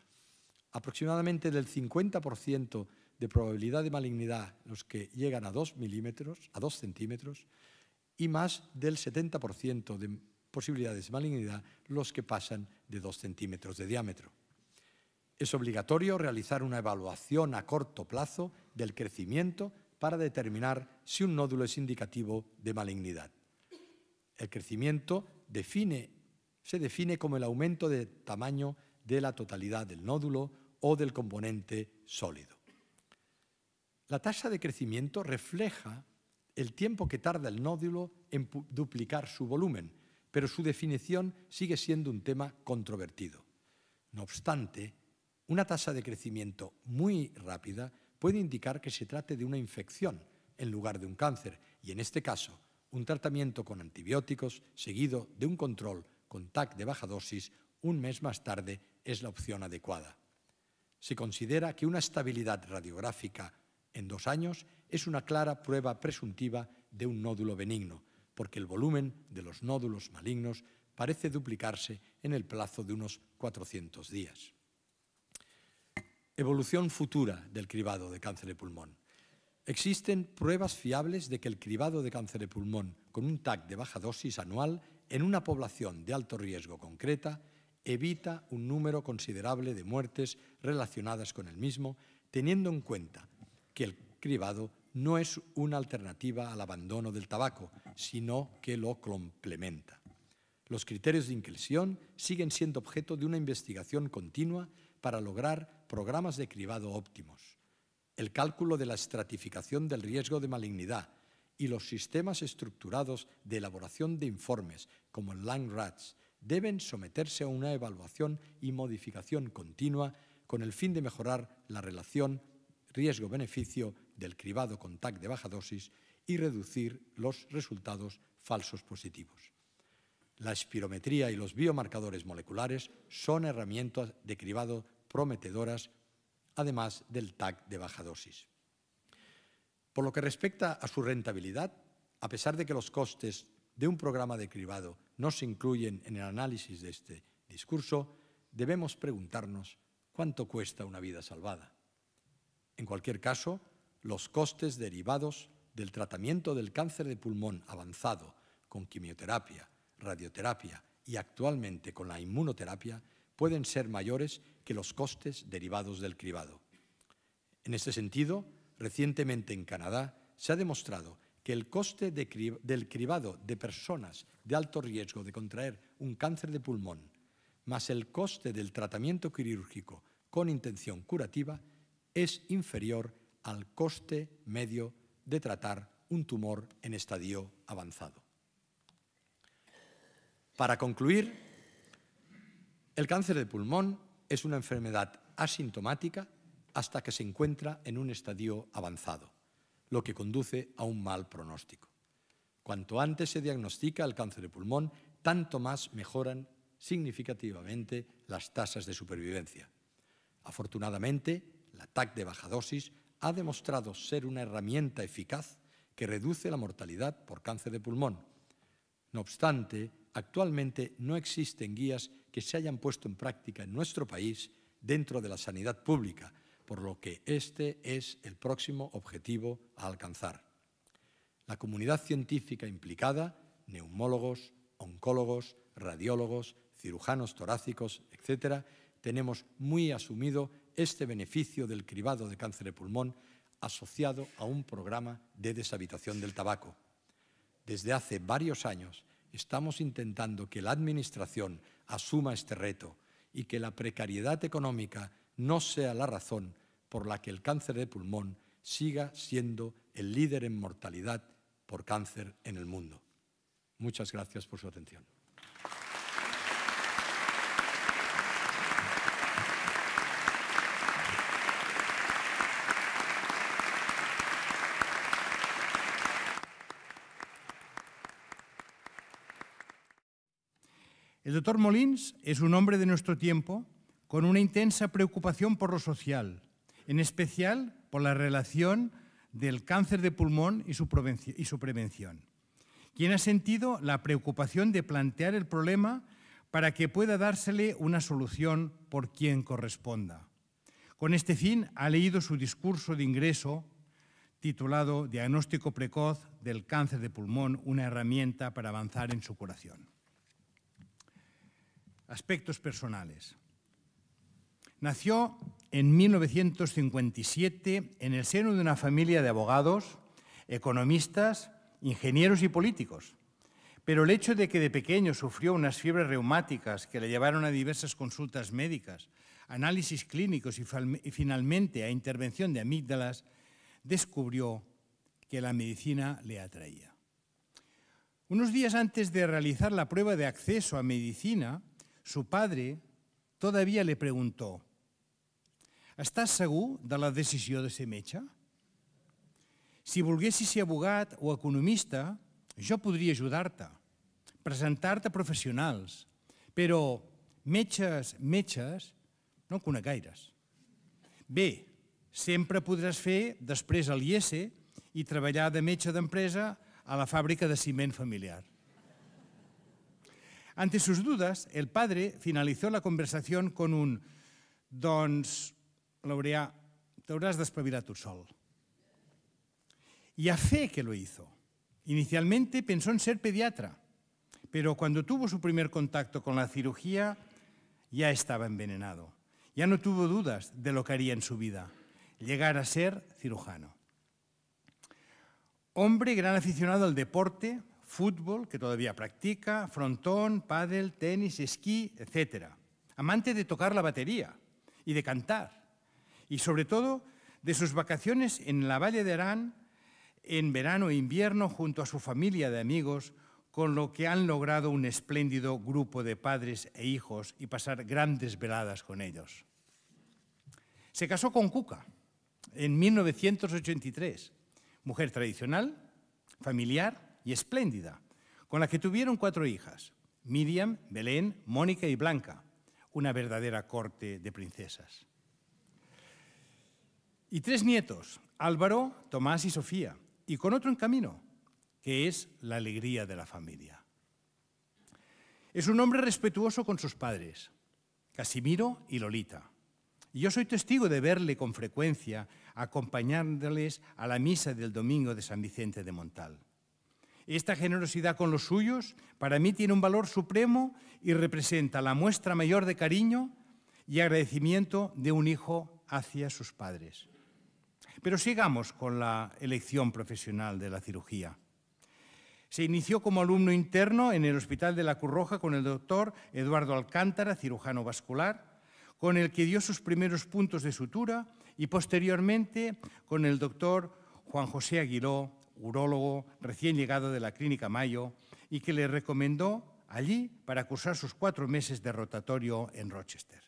aproximadamente del 50% de probabilidad de malignidad los que llegan a 2 milímetros, a 2 centímetros, y más del 70% de posibilidades de malignidad los que pasan de 2 centímetros de diámetro. Es obligatorio realizar una evaluación a corto plazo del crecimiento para determinar si un nódulo es indicativo de malignidad. El crecimiento define se define como el aumento de tamaño de la totalidad del nódulo o del componente sólido. La tasa de crecimiento refleja el tiempo que tarda el nódulo en duplicar su volumen, pero su definición sigue siendo un tema controvertido. No obstante, una tasa de crecimiento muy rápida puede indicar que se trate de una infección en lugar de un cáncer y, en este caso, un tratamiento con antibióticos seguido de un control con TAC de baja dosis un mes más tarde es la opción adecuada. Se considera que una estabilidad radiográfica en dos años es una clara prueba presuntiva de un nódulo benigno, porque el volumen de los nódulos malignos parece duplicarse en el plazo de unos 400 días. Evolución futura del cribado de cáncer de pulmón. Existen pruebas fiables de que el cribado de cáncer de pulmón con un TAC de baja dosis anual en una población de alto riesgo concreta evita un número considerable de muertes relacionadas con el mismo, teniendo en cuenta que el cribado no es una alternativa al abandono del tabaco, sino que lo complementa. Los criterios de inclusión siguen siendo objeto de una investigación continua para lograr programas de cribado óptimos. El cálculo de la estratificación del riesgo de malignidad y los sistemas estructurados de elaboración de informes, como el LANG-RATS, deben someterse a una evaluación y modificación continua con el fin de mejorar la relación riesgo-beneficio del cribado con TAC de baja dosis y reducir los resultados falsos positivos. La espirometría y los biomarcadores moleculares son herramientas de cribado prometedoras, además del TAC de baja dosis. Por lo que respecta a su rentabilidad, a pesar de que los costes de un programa de cribado no se incluyen en el análisis de este discurso, debemos preguntarnos cuánto cuesta una vida salvada. En cualquier caso, los costes derivados del tratamiento del cáncer de pulmón avanzado con quimioterapia, radioterapia y actualmente con la inmunoterapia pueden ser mayores que los costes derivados del cribado. En este sentido, Recientemente en Canadá se ha demostrado que el coste del cribado de personas de alto riesgo de contraer un cáncer de pulmón, más el coste del tratamiento quirúrgico con intención curativa, es inferior al coste medio de tratar un tumor en estadio avanzado. Para concluir, el cáncer de pulmón es una enfermedad asintomática hasta que se encuentra en un estadio avanzado, lo que conduce a un mal pronóstico. Cuanto antes se diagnostica el cáncer de pulmón, tanto más mejoran significativamente las tasas de supervivencia. Afortunadamente, la TAC de baja dosis ha demostrado ser una herramienta eficaz que reduce la mortalidad por cáncer de pulmón. No obstante, actualmente no existen guías que se hayan puesto en práctica en nuestro país dentro de la sanidad pública por lo que este es el próximo objetivo a alcanzar. La comunidad científica implicada, neumólogos, oncólogos, radiólogos, cirujanos torácicos, etcétera, tenemos muy asumido este beneficio del cribado de cáncer de pulmón asociado a un programa de deshabitación del tabaco. Desde hace varios años estamos intentando que la Administración asuma este reto y que la precariedad económica no sea la razón por la que el cáncer de pulmón siga siendo el líder en mortalidad por cáncer en el mundo. Muchas gracias por su atención. El doctor Molins es un hombre de nuestro tiempo con una intensa preocupación por lo social, en especial por la relación del cáncer de pulmón y su, prevención. Quien ha sentido la preocupación de plantear el problema para que pueda dársele una solución por quien corresponda. Con este fin ha leído su discurso de ingreso titulado Diagnóstico precoz del cáncer de pulmón, una herramienta para avanzar en su curación. Aspectos personales. Nació en 1957 en el seno de una familia de abogados, economistas, ingenieros y políticos. Pero el hecho de que de pequeño sufrió unas fiebres reumáticas que le llevaron a diversas consultas médicas, análisis clínicos y, finalmente a intervención de amígdalas, descubrió que la medicina le atraía. Unos días antes de realizar la prueba de acceso a medicina, su padre todavía le preguntó, Estàs segur de la decisió de ser metge? Si volguessis ser abogat o economista, jo podria ajudar-te, presentar-te professionals, però metges, metges, no en conec gaires. Bé, sempre podràs fer després el l'IES i treballar de metge d'empresa a la fàbrica de ciment familiar. Ante sus dudas, el padre finalizó la conversación con un «Doncs Laurea, te habrás de sol. Y a fe que lo hizo. Inicialmente pensó en ser pediatra, pero cuando tuvo su primer contacto con la cirugía ya estaba envenenado. Ya no tuvo dudas de lo que haría en su vida, llegar a ser cirujano. Hombre gran aficionado al deporte, fútbol, que todavía practica, frontón, pádel, tenis, esquí, etc. Amante de tocar la batería y de cantar y sobre todo de sus vacaciones en la Valle de Arán en verano e invierno junto a su familia de amigos, con lo que han logrado un espléndido grupo de padres e hijos y pasar grandes veladas con ellos. Se casó con Cuca en 1983, mujer tradicional, familiar y espléndida, con la que tuvieron cuatro hijas, Miriam, Belén, Mónica y Blanca, una verdadera corte de princesas y tres nietos, Álvaro, Tomás y Sofía, y con otro en camino, que es la alegría de la familia. Es un hombre respetuoso con sus padres, Casimiro y Lolita. Y yo soy testigo de verle con frecuencia acompañándoles a la misa del domingo de San Vicente de Montal. Esta generosidad con los suyos para mí tiene un valor supremo y representa la muestra mayor de cariño y agradecimiento de un hijo hacia sus padres. Pero sigamos con la elección profesional de la cirugía. Se inició como alumno interno en el Hospital de la Curroja con el doctor Eduardo Alcántara, cirujano vascular, con el que dio sus primeros puntos de sutura y posteriormente con el doctor Juan José Aguiló, urólogo recién llegado de la Clínica Mayo y que le recomendó allí para cursar sus cuatro meses de rotatorio en Rochester.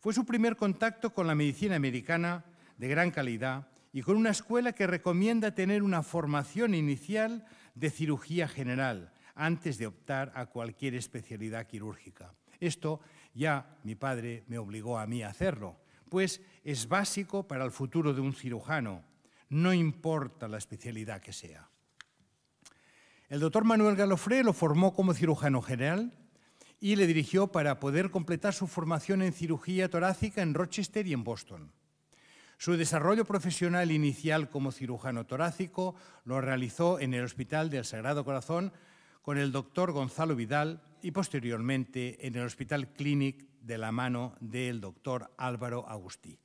Fue su primer contacto con la medicina americana de gran calidad y con una escuela que recomienda tener una formación inicial de cirugía general antes de optar a cualquier especialidad quirúrgica. Esto ya mi padre me obligó a mí a hacerlo, pues es básico para el futuro de un cirujano, no importa la especialidad que sea. El doctor Manuel Galofré lo formó como cirujano general y le dirigió para poder completar su formación en cirugía torácica en Rochester y en Boston. Su desarrollo profesional inicial como cirujano torácico lo realizó en el Hospital del Sagrado Corazón con el doctor Gonzalo Vidal y posteriormente en el Hospital Clinic de la mano del doctor Álvaro Agustí.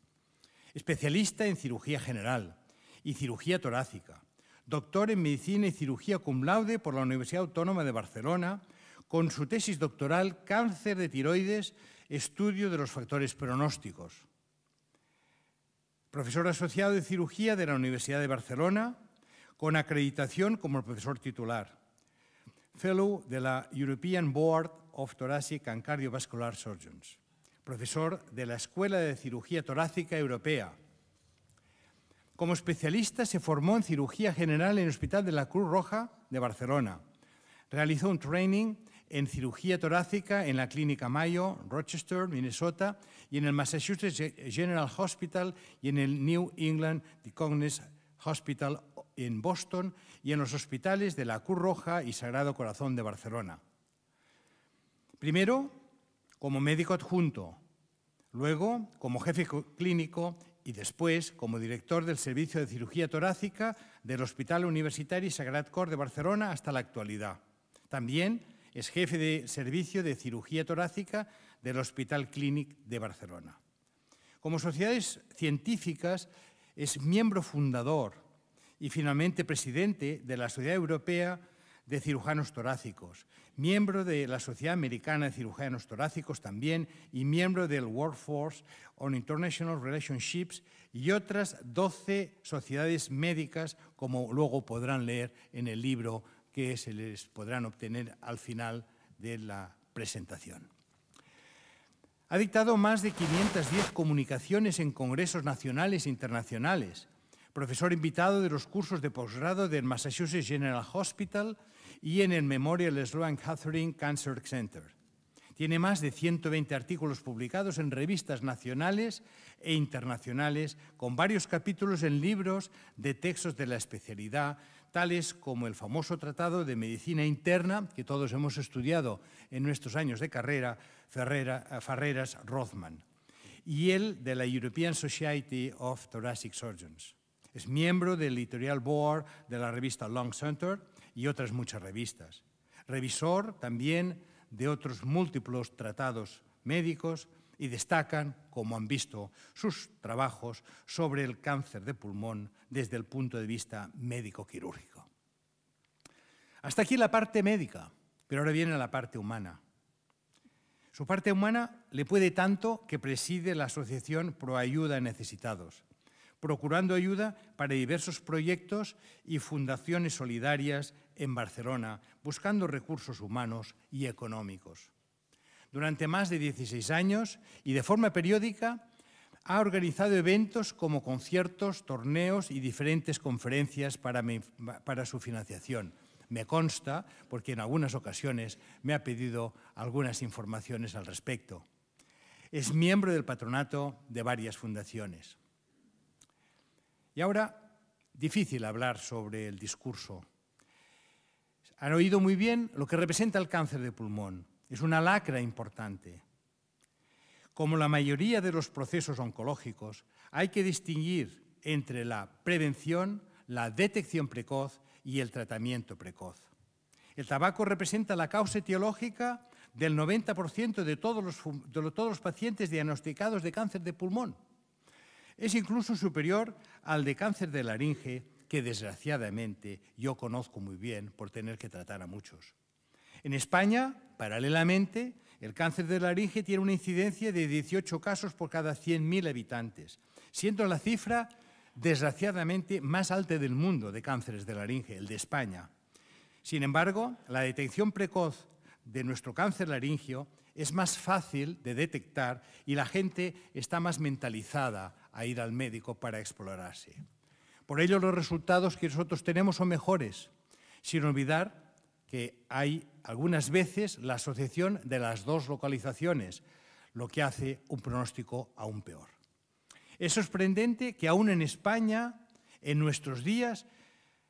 Especialista en cirugía general y cirugía torácica, doctor en medicina y cirugía cum laude por la Universidad Autónoma de Barcelona, con su tesis doctoral Cáncer de tiroides, estudio de los factores pronósticos profesor asociado de cirugía de la Universidad de Barcelona, con acreditación como profesor titular, fellow de la European Board of Thoracic and Cardiovascular Surgeons, profesor de la Escuela de Cirugía Torácica Europea. Como especialista se formó en cirugía general en el Hospital de la Cruz Roja de Barcelona. Realizó un training en cirugía torácica en la Clínica Mayo, Rochester, Minnesota, y en el Massachusetts General Hospital y en el New England Cognizant Hospital en Boston y en los hospitales de la Cruz Roja y Sagrado Corazón de Barcelona. Primero, como médico adjunto, luego como jefe clínico y después como director del Servicio de Cirugía Torácica del Hospital Universitario Sagrado Cor de Barcelona hasta la actualidad. También es jefe de servicio de cirugía torácica del Hospital Clínic de Barcelona. Como sociedades científicas, es miembro fundador y finalmente presidente de la Sociedad Europea de Cirujanos Torácicos, miembro de la Sociedad Americana de Cirujanos Torácicos también y miembro del Workforce on International Relationships y otras 12 sociedades médicas, como luego podrán leer en el libro que se les podrán obtener al final de la presentación. Ha dictado más de 510 comunicaciones en congresos nacionales e internacionales, profesor invitado de los cursos de posgrado del Massachusetts General Hospital y en el Memorial Sloan Kettering Cancer Center. Tiene más de 120 artículos publicados en revistas nacionales e internacionales, con varios capítulos en libros de textos de la especialidad, tales como el famoso Tratado de Medicina Interna, que todos hemos estudiado en nuestros años de carrera, Ferreras eh, Rothman, y el de la European Society of Thoracic Surgeons. Es miembro del editorial board de la revista Long Center y otras muchas revistas. Revisor también de otros múltiples tratados médicos, y destacan, como han visto, sus trabajos sobre el cáncer de pulmón desde el punto de vista médico-quirúrgico. Hasta aquí la parte médica, pero ahora viene la parte humana. Su parte humana le puede tanto que preside la Asociación Proayuda a Necesitados, procurando ayuda para diversos proyectos y fundaciones solidarias en Barcelona, buscando recursos humanos y económicos durante más de 16 años y de forma periódica ha organizado eventos como conciertos, torneos y diferentes conferencias para, su financiación. Me consta, porque en algunas ocasiones me ha pedido algunas informaciones al respecto. Es miembro del patronato de varias fundaciones. Y ahora, difícil hablar sobre el discurso. Han oído muy bien lo que representa el cáncer de pulmón, es una lacra importante. Como la mayoría de los procesos oncológicos, hay que distinguir entre la prevención, la detección precoz y el tratamiento precoz. El tabaco representa la causa etiológica del 90% de todos, los, todos los pacientes diagnosticados de cáncer de pulmón. Es incluso superior al de cáncer de laringe, que desgraciadamente yo conozco muy bien por tener que tratar a muchos. En España, Paralelamente, el cáncer de laringe tiene una incidencia de 18 casos por cada 100.000 habitantes, siendo la cifra desgraciadamente más alta del mundo de cánceres de laringe, el de España. Sin embargo, la detección precoz de nuestro cáncer laringio es más fácil de detectar y la gente está más mentalizada a ir al médico para explorarse. Por ello, los resultados que nosotros tenemos son mejores, sin olvidar que hay algunas veces la asociación de las dos localizaciones, lo que hace un pronóstico aún peor. Es sorprendente que aún en España, en nuestros días,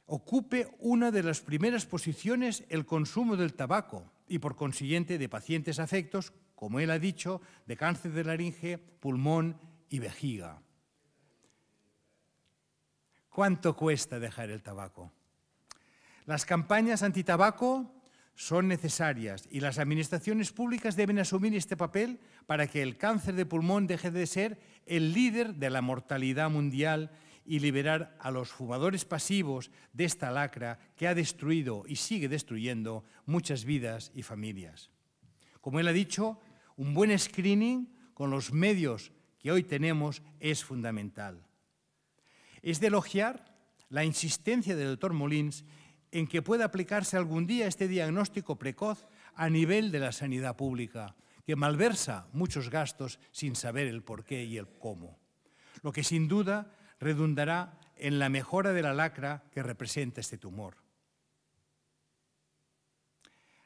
ocupe una de las primeras posiciones el consumo del tabaco y por consiguiente de pacientes afectos, como él ha dicho, de cáncer de laringe, pulmón y vejiga. ¿Cuánto cuesta dejar el tabaco? Las campañas tabaco son necesarias y las administraciones públicas deben asumir este papel para que el cáncer de pulmón deje de ser el líder de la mortalidad mundial y liberar a los fumadores pasivos de esta lacra que ha destruido y sigue destruyendo muchas vidas y familias. Como él ha dicho, un buen screening con los medios que hoy tenemos es fundamental. Es de elogiar la insistencia del doctor Molins en que pueda aplicarse algún día este diagnóstico precoz a nivel de la sanidad pública, que malversa muchos gastos sin saber el por qué y el cómo, lo que sin duda redundará en la mejora de la lacra que representa este tumor.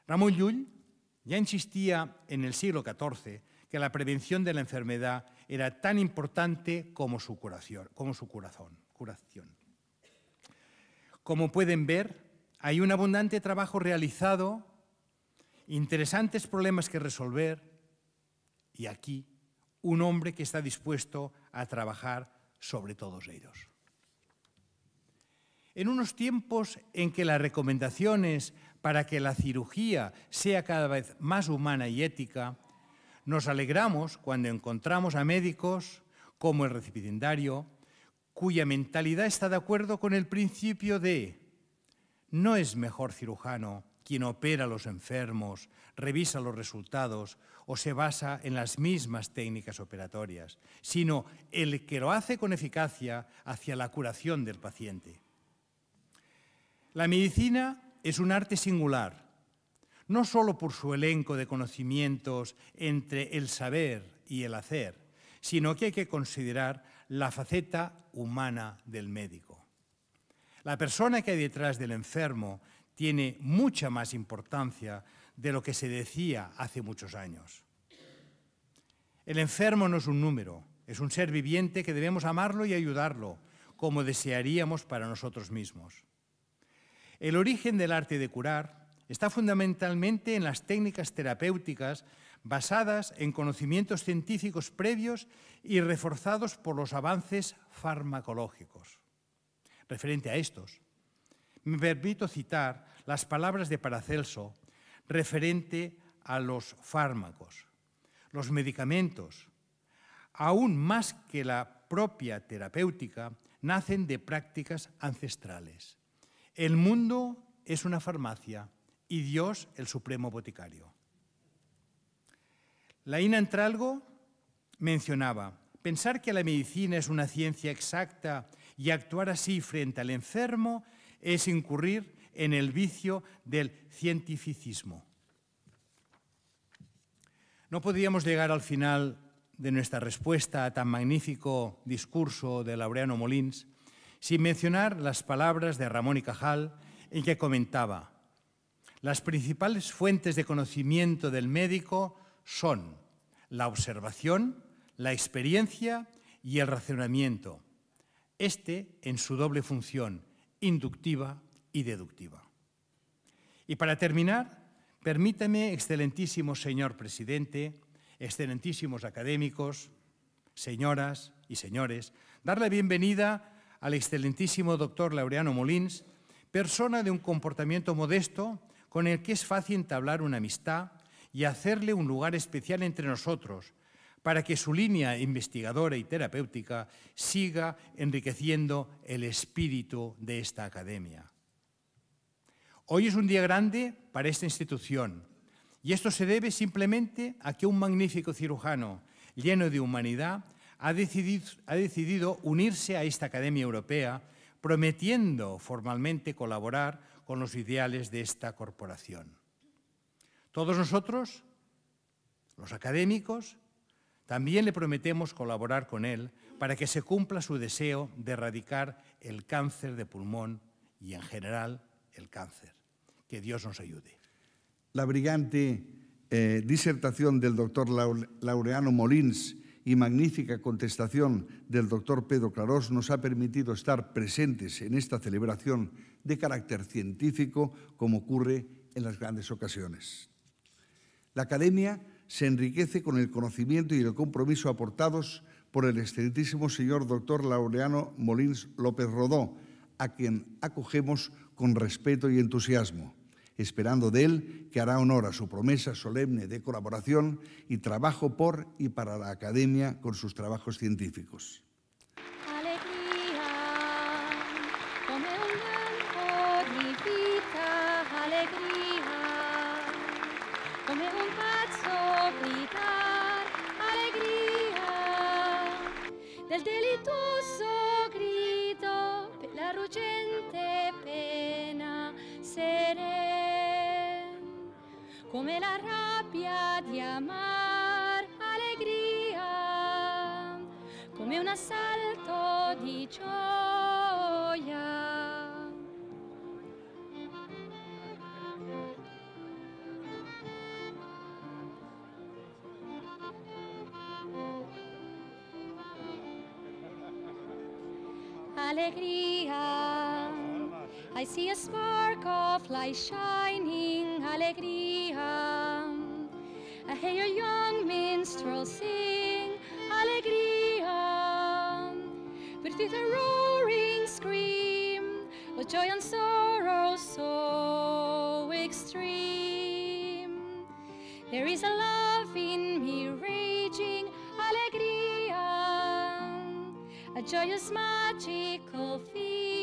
Ramón Llull ya insistía en el siglo XIV que la prevención de la enfermedad era tan importante como su, curación, como su curación. Como pueden ver, hay un abundante trabajo realizado, interesantes problemas que resolver y aquí un hombre que está dispuesto a trabajar sobre todos ellos. En unos tiempos en que las recomendaciones para que la cirugía sea cada vez más humana y ética, nos alegramos cuando encontramos a médicos como el recipiendario, cuya mentalidad está de acuerdo con el principio de ¿No es mejor cirujano quien opera a los enfermos, revisa los resultados o se basa en las mismas técnicas operatorias, sino el que lo hace con eficacia hacia la curación del paciente? La medicina es un arte singular, no solo por su elenco de conocimientos entre el saber y el hacer, sino que hay que considerar la faceta humana del médico. La persona que hay detrás del enfermo tiene mucha más importancia de lo que se decía hace muchos años. El enfermo no es un número, es un ser viviente que debemos amarlo y ayudarlo, como desearíamos para nosotros mismos. El origen del arte de curar está fundamentalmente en las técnicas terapéuticas basadas en conocimientos científicos previos y reforzados por los avances farmacológicos referente a estos. Me permito citar las palabras de Paracelso referente a los fármacos, los medicamentos, aún más que la propia terapéutica, nacen de prácticas ancestrales. El mundo es una farmacia y Dios el supremo boticario. Ina Entralgo mencionaba, pensar que la medicina es una ciencia exacta y actuar así frente al enfermo es incurrir en el vicio del cientificismo. No podríamos llegar al final de nuestra respuesta a tan magnífico discurso de Laureano Molins sin mencionar las palabras de Ramón y Cajal en que comentaba, las principales fuentes de conocimiento del médico son la observación, la experiencia y el razonamiento este en su doble función inductiva y deductiva. Y para terminar, permítame, excelentísimo señor presidente, excelentísimos académicos, señoras y señores, dar la bienvenida al excelentísimo doctor Laureano Molins, persona de un comportamiento modesto con el que es fácil entablar una amistad y hacerle un lugar especial entre nosotros, para que su línea investigadora y terapéutica siga enriqueciendo el espíritu de esta academia. Hoy es un día grande para esta institución y esto se debe simplemente a que un magnífico cirujano lleno de humanidad ha decidido, unirse a esta Academia Europea prometiendo formalmente colaborar con los ideales de esta corporación. Todos nosotros, los académicos, también le prometemos colaborar con él para que se cumpla su deseo de erradicar el cáncer de pulmón y en general el cáncer. Que Dios nos ayude. La brillante eh, disertación del doctor Laureano Molins y magnífica contestación del doctor Pedro Clarós nos ha permitido estar presentes en esta celebración de carácter científico como ocurre en las grandes ocasiones. La Academia se enriquece con el conocimiento y el compromiso aportados por el excelentísimo señor doctor Laureano Molins López Rodó, a quien acogemos con respeto y entusiasmo, esperando de él que hará honor a su promesa solemne de colaboración y trabajo por y para la academia con sus trabajos científicos. gritar alegría del delitoso grido per la ruggente pena seren come la rabbia di amar alegría come un assalto di gioia alegría. I see a spark of light shining, alegría. I hear a young minstrel sing, alegría. But with a roaring scream of joy and sorrow so extreme, there is a love in me. a joyous magical feast.